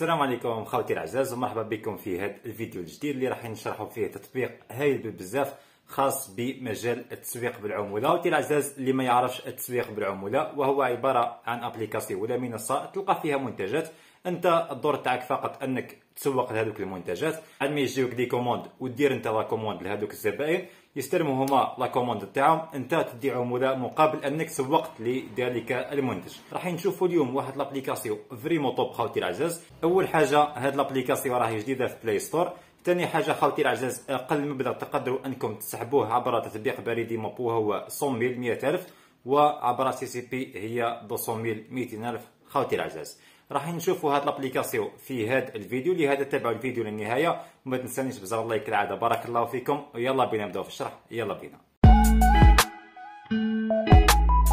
السلام عليكم خوتي العزاز ومرحبا بكم في هذا الفيديو الجديد اللي راح نشرحوا فيه تطبيق هايل بزاف خاص بمجال التسويق بالعمولة خوتي العزاز اللي ما يعرفش التسويق بالعمولة وهو عبارة عن ابليكاسيون ولا منصة تلقى فيها منتجات انت الدور تاعك فقط انك تسوق لهذوك المنتجات عندما يجيوك دي كوموند ودير انت لا كوموند لهذوك الزبائن يستلموا هما لا كوموند تاعهم انت تدي عموله مقابل انك سوقت لذلك المنتج راح نشوفوا اليوم واحد لابليكاسيون فريمون توب خاوتي العزاز اول حاجه هاد لابليكاسيون راهي جديده في بلاي ستور ثاني حاجه خاوتي العزاز اقل مبلغ تقدروا انكم تسحبوه عبر تطبيق بريدي مابو هو 100 100000 وعبر سي سي بي هي 200000 200000 خاوتي العزاز راح نشوفوا هاد لابليكاسيون في هاد الفيديو لهذا تابعوا الفيديو للنهايه وما تنسانيش بزر اللايك كالعاده بارك الله فيكم ويلا بينا نبداو في الشرح يلا بينا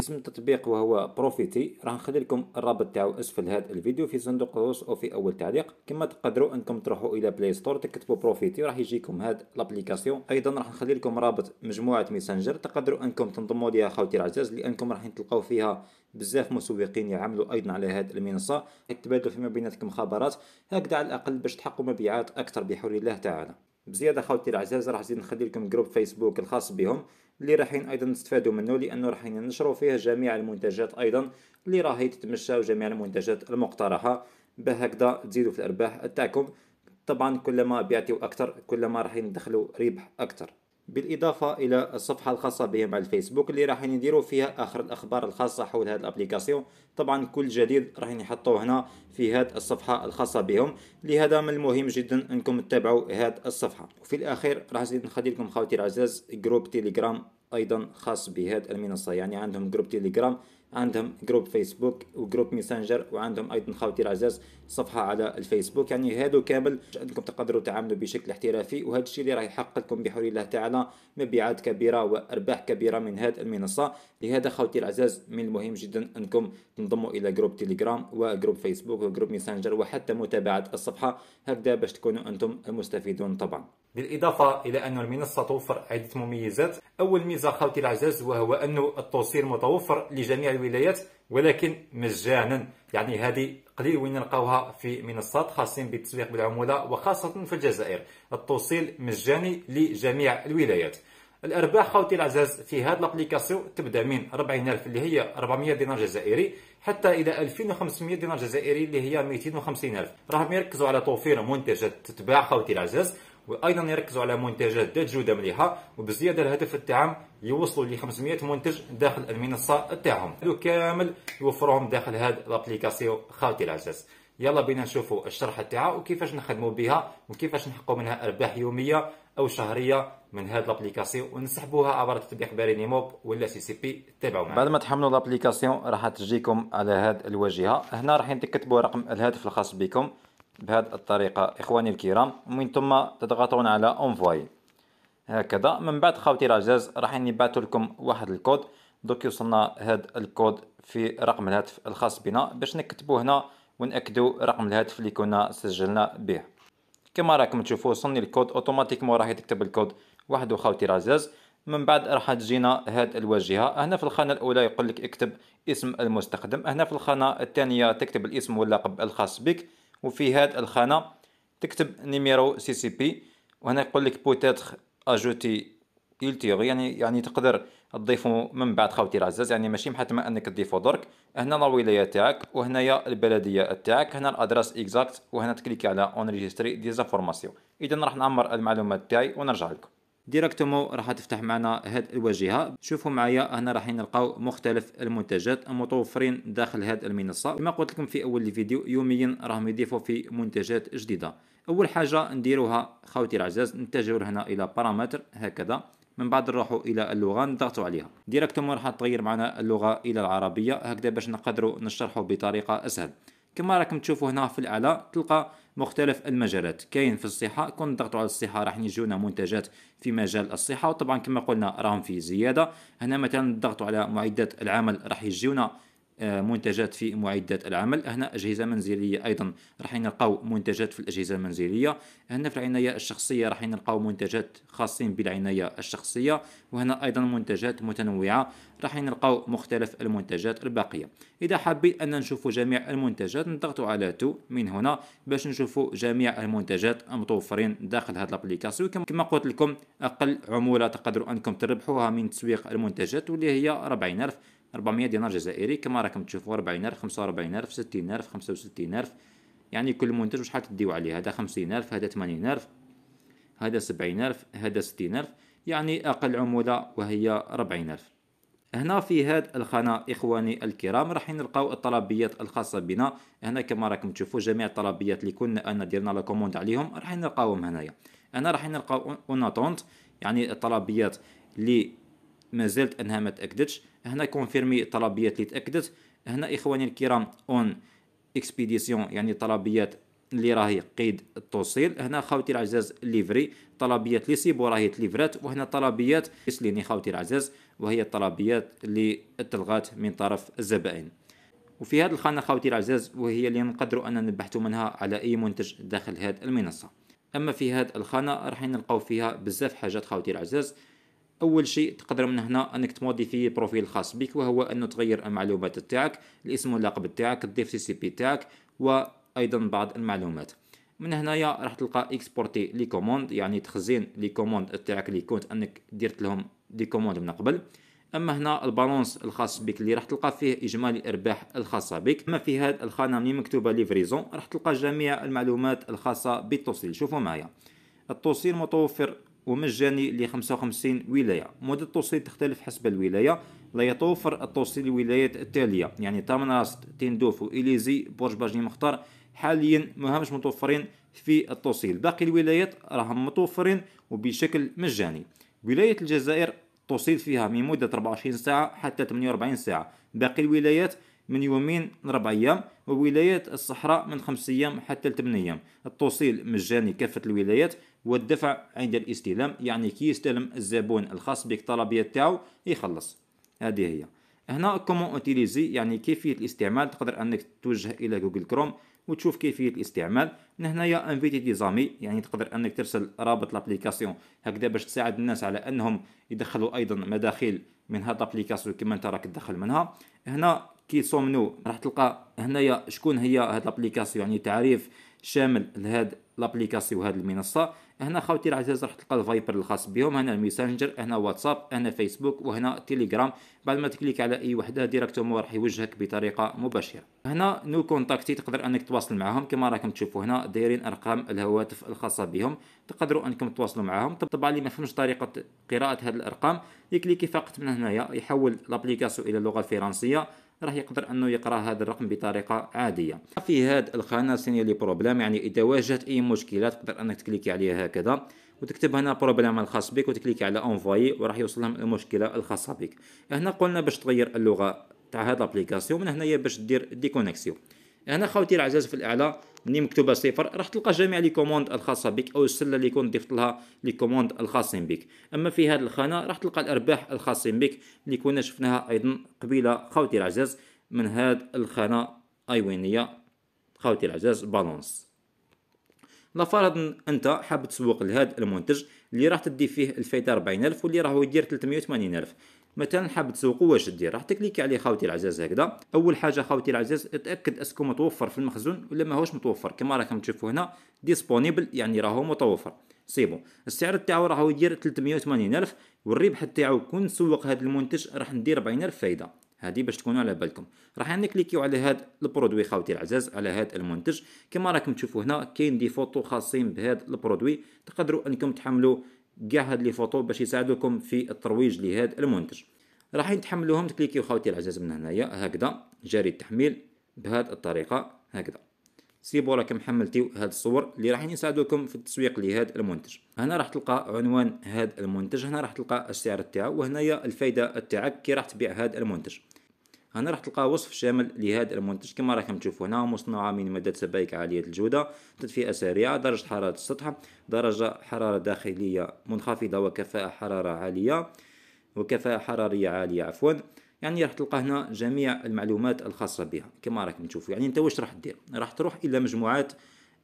اسم التطبيق وهو بروفيتي راح نخلي لكم الرابط تاعو اسفل هذا الفيديو في صندوق الوصف او في اول تعليق كما تقدروا انكم تروحوا الى بلاي ستور تكتبوا بروفيتي راح يجيكم هذا الابليكاسيون ايضا راح نخلي لكم رابط مجموعه ميسنجر تقدروا انكم تنضموا ليها خوتي العزاز لانكم راح تلقاو فيها بزاف مسوقين يعملوا ايضا على هذه المنصه تبادلوا فيما بيناتكم خبرات هكذا على الاقل باش تحققوا مبيعات اكثر بحول الله تعالى بزياده خوتي العزاز راح نزيد نخلي لكم جروب فيسبوك الخاص بهم اللي راحين ايضا نستفادوا منه لانه راحين ننشروا فيه جميع المنتجات ايضا اللي راهي تتمشى وجميع المنتجات المقترحه بهكذا تزيدوا في الارباح تاعكم طبعا كلما بعتوا اكثر كلما راح ندخلوا ربح اكثر بالإضافة إلى الصفحة الخاصة بهم على الفيسبوك اللي راح نديرو فيها آخر الأخبار الخاصة حول هذه الأبليكاسيون طبعا كل جديد راح نحطوه هنا في هذه الصفحة الخاصة بهم لهذا من المهم جدا أنكم تتابعوا هذه الصفحة وفي الأخير راح نزيد نخلي لكم خوتي العزاز جروب تيليجرام أيضا خاص بهذه المنصة يعني عندهم جروب تيليجرام عندهم جروب فيسبوك وجروب ميسنجر وعندهم ايضا خاوتي العزاز صفحه على الفيسبوك يعني هادو كامل انكم تقدروا تعاملوا بشكل احترافي وهذا الشيء اللي راح يحقق لكم بحول الله تعالى مبيعات كبيره وارباح كبيره من هذه المنصه لهذا خاوتي العزاز من المهم جدا انكم تنضموا الى جروب تيليجرام وجروب فيسبوك وجروب ميسنجر وحتى متابعه الصفحه هكذا باش تكونوا انتم المستفيدون طبعا بالإضافة إلى أن المنصة توفر عدة مميزات أول ميزة خوتي العزاز وهو أن التوصيل متوفر لجميع الولايات ولكن مجانا يعني هذه قليل وين نلقاوها في منصات خاصين بالتسويق بالعمولة وخاصة في الجزائر التوصيل مجاني لجميع الولايات الارباح خوتي العزاز في هذا الابليكاسيو تبدا من 40000 اللي هي 400 دينار جزائري حتى الى 2500 دينار جزائري اللي هي 250000 راهم يركزوا على توفير منتجات تتباع خوتي العزاز وايضا يركزوا على منتجات ذات جوده مليحه وبزياده الهدف تاعهم يوصلوا ل 500 منتج داخل المنصه تاعهم هذو كامل يوفروهم داخل هذه لابليكاسيون خالتي العزاز يلا بينا نشوفوا الشرح تاعها وكيفاش نخدموا بها وكيفاش نحققوا منها ارباح يوميه او شهريه من هذه لابليكاسيون ونسحبوها عبر تطبيق باريني موب ولا سي سي بي تابعوا معنا بعد ما تحملوا لابليكاسيون راح تجيكم على هذه الواجهه هنا راح تكتبوا رقم الهاتف الخاص بكم بهذه الطريقة إخواني الكرام ومن ثم تضغطون على أنفواي هكذا من بعد خاوتي العزاز راح نبعث لكم واحد الكود دوك يوصلنا هذا الكود في رقم الهاتف الخاص بنا باش نكتبو هنا ونأكدو رقم الهاتف اللي كنا سجلنا به كما راكم تشوفوا وصلني الكود اوتوماتيكمون راح يكتب الكود واحد وخاوتي العزاز من بعد راح تجينا هاد الواجهه هنا في الخانه الاولى يقول لك اكتب اسم المستخدم هنا في الخانه الثانيه تكتب الاسم واللقب الخاص بك وفي هاد الخانة تكتب نيميرو سي سي بي وهنا يقول لك بوتيتخ اجوتي التيغ يعني يعني تقدر تضيفو من بعد خاوتي العزاز يعني ماشي محتمل انك تضيفو درك هنا الولايه تاعك وهنايا البلديه تاعك هنا الادرس اكزاكت وهنا تكليكي على اونريجستري دي زافورماسيون اذا راح نعمر المعلومات تاعي ونرجع لكم ديريكتومون راح تفتح معنا هاد الواجهه شوفوا معايا هنا راح نلقاو مختلف المنتجات المتوفرين داخل هاد المنصه كما قلت لكم في اول الفيديو يوميا راهم يضيفوا في منتجات جديده اول حاجه نديروها خاوتي العزاز نتجهوا هنا الى بارامتر هكذا من بعد نروحوا الى اللغه نضغطوا عليها ديريكتومون راح تغير معنا اللغه الى العربيه هكذا باش نقدروا نشرحوا بطريقه اسهل كما راكم تشوفوا هنا في الاعلى تلقى مختلف المجالات كاين في الصحه كون ضغطوا على الصحه راح يجونا منتجات في مجال الصحه وطبعا كما قلنا راهم في زياده هنا مثلا ضغطوا على معدات العمل راح يجيونا آه، منتجات في معدات العمل هنا أجهزة منزلية أيضا راح نلقاو منتجات في الأجهزة المنزلية هنا في العناية الشخصية راح نلقاو منتجات خاصين بالعناية الشخصية وهنا أيضا منتجات متنوعة راح نلقاو مختلف المنتجات الباقية إذا حابين أن نشوفوا جميع المنتجات نضغط على تو من هنا باش نشوفوا جميع المنتجات المتوفرين داخل هذا الابليكاسيون كما قلت لكم أقل عمولة تقدروا أنكم تربحوها من تسويق المنتجات واللي هي 40000 400 دينار جزائري كما راكم تشوفوا 40 الف الف 45 60 الف 65 الف يعني كل منتج وشحال تديو عليه هذا 50 الف هذا 80 الف هذا 70 الف هذا 60 الف يعني اقل عموله وهي 40 الف هنا في هذا الخانه اخواني الكرام راح نلقاو الطلبيات الخاصه بنا هنا كما راكم تشوفوا جميع الطلبيات اللي كنا انا درنا لا كوموند عليهم راح نلقاوهم هنايا انا راح نلقاو اوناتونت يعني الطلبيات اللي ما زالت انها ما تاكدتش هنا كونفيرمي الطلبيات اللي تاكدت هنا اخواني الكرام اون اكسبيديسيون يعني طلبيات اللي راهي قيد التوصيل هنا خاوتي العزاز ليفري طلبيات لي سيبو راهي تليفرات وهنا طلبيات اسليني خاوتي العزاز وهي الطلبيات اللي تلغات من طرف الزبائن وفي هذه الخانة خاوتي العزاز وهي اللي نقدروا أننا نبحثوا منها على أي منتج داخل هذه المنصة أما في هذه الخانة راح نلقاو فيها بزاف حاجات خاوتي العزاز اول شيء تقدر من هنا انك تمودي في بروفيل الخاص بك وهو انه تغير المعلومات تاعك الاسم واللقب تاعك تضيف سي سي بي تاعك وايضا بعض المعلومات من هنايا راح تلقى اكسبورتي لي كوموند يعني تخزين لي كوموند تاعك اللي كنت انك درت لهم دي كوموند من قبل اما هنا البالونس الخاص بك اللي راح تلقى فيه اجمالي الارباح الخاصه بك ما في هذه الخانه من مكتوبه ليفريزون راح تلقى جميع المعلومات الخاصه بالتوصيل شوفوا معايا التوصيل متوفر ومجاني ل 55 ولاية مدة التوصيل تختلف حسب الولاية لا يتوفر التوصيل للولايات التالية يعني تامناست تندوف وإليزي برج باجني مختار حاليا مهمش متوفرين في التوصيل باقي الولايات راهم متوفرين وبشكل مجاني ولاية الجزائر توصيل فيها من مدة 24 ساعة حتى 48 ساعة باقي الولايات من يومين لربع أيام وولايات الصحراء من خمس أيام حتى لثمان أيام التوصيل مجاني كافة الولايات والدفع عند الاستلام يعني كي يستلم الزبون الخاص بك طلبية تاعو يخلص هذه هي هنا كومون اوتيليزي يعني كيفية الاستعمال تقدر انك توجه الى جوجل كروم وتشوف كيفية الاستعمال من هنايا انفيتي دي زامي يعني تقدر انك ترسل رابط لابليكاسيون هكذا باش تساعد الناس على انهم يدخلوا ايضا مداخل من هاد لابليكاسيون كما انت راك تدخل منها هنا كي صومنو راح تلقى هنايا شكون هي هاد لابليكاسيون يعني تعريف شامل لهاد لابليكاسيون وهاد المنصه هنا خاوتي العزاز راح تلقى الفايبر الخاص بهم هنا الميسنجر هنا واتساب هنا فيسبوك وهنا تيليجرام بعد ما تكليك على اي وحده ديريكتومون راح يوجهك بطريقه مباشره هنا نو كونتاكتي تقدر انك تواصل معهم كما راكم تشوفوا هنا دايرين ارقام الهواتف الخاصه بهم تقدروا انكم تواصلوا معهم طبعا اللي ما فهمش طريقه قراءه هاد الارقام يكليكي فقط من هنايا يحول لابليكاسيون الى اللغه الفرنسيه راه يقدر انه يقرا هذا الرقم بطريقه عاديه في هذا الخانه سيني لي بروبليم يعني اذا واجهت اي مشكله تقدر انك تكليكي عليها هكذا وتكتب هنا بروبليم الخاص بك وتكليكي على انفوي وراح يوصل لهم المشكله الخاصه بك هنا قلنا باش تغير اللغه تاع هذا لابليكاسيون من هنايا باش دير ديكونيكسيون هنا خاوتي العزاز في الاعلى ملي مكتوبه صفر راح تلقى جميع لي كوموند الخاصه بك او السله اللي كنت ضفت لها لي كوموند الخاصين بك اما في هذه الخانه راح تلقى الارباح الخاصين بك اللي كنا شفناها ايضا قبيله خوتي العزاز من هذه الخانه ايوانيه خوتي العزاز بالونس لفرض انت حاب تسوق لهذا المنتج اللي راح تدي فيه الفايده 40000 واللي راهو يدير 380000 مثلا حاب تسوقوا واش دير راح تكليكي عليه خاوتي العزاز هكذا اول حاجه خاوتي العزاز اتاكد اسكو متوفر في المخزون ولا ماهوش متوفر كما راكم تشوفوا هنا ديسبونيبل يعني راهو متوفر سي بون السعر تاعو راهو يدير 380 الف والربح تاعو كون نسوق هذا المنتج راح ندير 40 الف فايده هادي باش تكونوا على بالكم راح نكليكيو يعني على هذا البرودوي خاوتي العزاز على هذا المنتج كما راكم تشوفوا هنا كاين دي فوتو خاصين بهذا البرودوي تقدروا انكم تحملوا قاعد لي فوتو باش يساعدوكم في الترويج لهذا المنتج راح نتحملوهم تكليكيو خاوتي العزاز من هنايا هكذا جاري التحميل بهذه الطريقه هكذا سيبوا راكم حملتيو هاد الصور اللي راح يساعدوكم في التسويق لهذا المنتج هنا راح تلقى عنوان هذا المنتج هنا راح تلقى السعر تاعو وهنايا الفائده تاعك كي راح تبيع هذا المنتج هنا راح تلقى وصف شامل لهذا المنتج كما راكم تشوفوا هنا مصنوعة من مادة سبائك عالية الجودة تدفئة سريعة درجة حرارة السطح درجة حرارة داخلية منخفضة وكفاءة حرارة عالية وكفاءة حرارية عالية عفوا يعني راح تلقى هنا جميع المعلومات الخاصة بها كما راكم تشوفوا يعني انت واش راح دير راح تروح الى مجموعات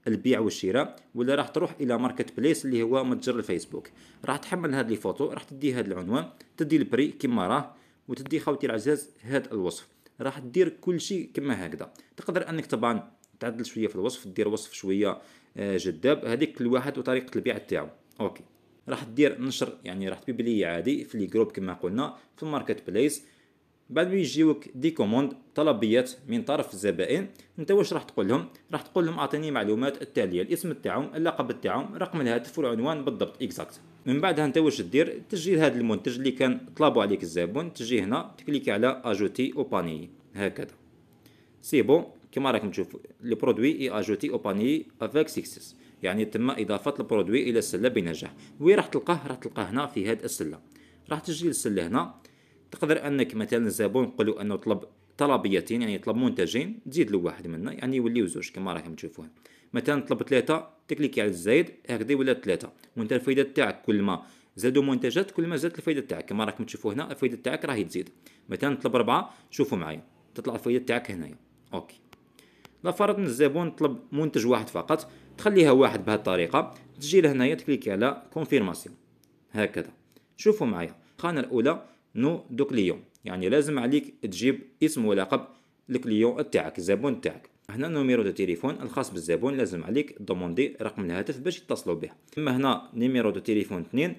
البيع والشراء ولا راح تروح الى ماركت بليس اللي هو متجر الفيسبوك راح تحمل هاد لي فوتو راح تدي هذا العنوان تدي البري كما راه وتدي خوتي العزاز هذا الوصف راح دير كل شيء كما هكذا تقدر انك طبعا تعدل شويه في الوصف دير وصف شويه آه، جذاب هذيك كل واحد وطريقه البيع تاعو اوكي راح دير نشر يعني راح تبيبلي عادي في لي جروب كما قلنا في الماركت بليس بعد ما يجيوك دي كوموند طلبيات من طرف الزبائن انت واش راح تقول لهم راح تقول لهم اعطيني معلومات التاليه الاسم تاعهم اللقب تاعهم رقم الهاتف والعنوان بالضبط اكزاكت من بعدها انت واش دير تجي لهذا المنتج اللي كان طلبوا عليك الزبون تجي هنا تكليكي على اجوتي او باني هكذا سي بون كما راكم تشوفوا لي برودوي اي اجوتي او باني افيك سكسس يعني تم اضافه البرودوي الى السله بنجاح وين راح تلقاه راح تلقاه هنا في هذه السله راح تجي للسله هنا تقدر انك مثلا الزبون نقولوا انه طلب طلبيتين يعني يطلب منتجين تزيد له واحد منه يعني يوليو زوج كما راكم تشوفوا مثلا طلب ثلاثه تكليكي على الزايد هكذا ولا ثلاثه وانت الفائده تاعك كل ما زادوا منتجات كل ما زادت الفائده تاعك كما راكم تشوفوا هنا الفائده تاعك راهي تزيد مثلا طلب اربعه شوفوا معايا تطلع الفائده تاعك هنايا اوكي لفرض ان الزبون طلب منتج واحد فقط تخليها واحد بهذه الطريقه تجي لهنايا تكليكي على كونفيرماسيون هكذا شوفوا معايا الخانه الاولى نو دو كليون يعني لازم عليك تجيب اسم ولقب الكليون تاعك الزبون تاعك هنا نوميرو دو تيليفون الخاص بالزبون لازم عليك دوموندي رقم الهاتف باش يتصلوا به اما هنا نيميرو دو تيليفون 2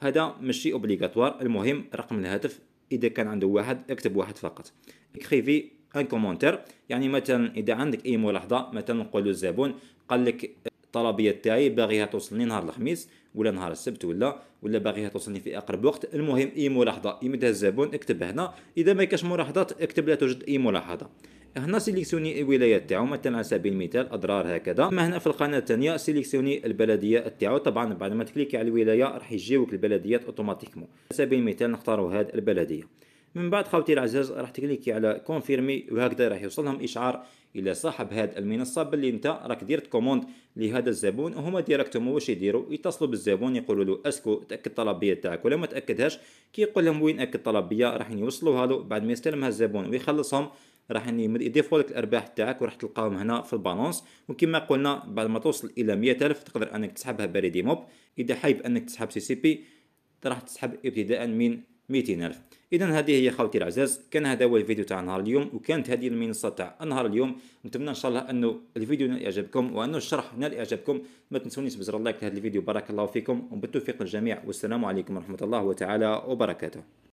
هذا ماشي اوبليغاتوار المهم رقم الهاتف اذا كان عنده واحد اكتب واحد فقط اكريفي ان كومونتير يعني مثلا اذا عندك اي ملاحظه مثلا نقول للزبون قال لك الطلبيه تاعي باغيها توصلني نهار الخميس ولا نهار السبت ولا ولا باغيها توصلني في اقرب وقت المهم اي ملاحظه يمدها الزبون اكتب هنا اذا ما كاش ملاحظات اكتب لا توجد اي ملاحظه هنا سيليكسيوني الولايات تاعو مثلا على سبيل المثال اضرار هكذا اما هنا في القناه الثانيه سيليكسيوني البلديه تاعو طبعا بعد ما تكليكي على الولايه راح يجيوك البلديات اوتوماتيكمون على سبيل المثال نختاروا هذه البلديه من بعد خوتي العزاز راح تكليكي على كونفيرمي وهكذا راح يوصلهم اشعار الى صاحب هذا المنصه باللي انت راك ديرت كوموند لهذا الزبون وهما ديريكتوم واش يديروا يتصلوا بالزبون يقولوا له اسكو تاكد الطلبيه تاعك ولا ما تاكدهاش كي يقول لهم وين اكد الطلبيه راح يوصلوها له بعد ما يستلمها الزبون ويخلصهم راح يضيفوا يعني لك الارباح تاعك وراح تلقاهم هنا في البالونس وكما قلنا بعد ما توصل الى 100000 تقدر انك تسحبها بريدي موب اذا حايب انك تسحب سي سي بي راح تسحب ابتداء من 200000 اذا هذه هي خوتي العزاز كان هذا هو الفيديو تاع نهار اليوم وكانت هذه المنصه تاع نهار اليوم نتمنى ان شاء الله انه الفيديو نال اعجابكم وانه الشرح نال اعجابكم ما تنسونيش بزر اللايك لهذا الفيديو بارك الله فيكم وبالتوفيق للجميع والسلام عليكم ورحمه الله وتعالى وبركاته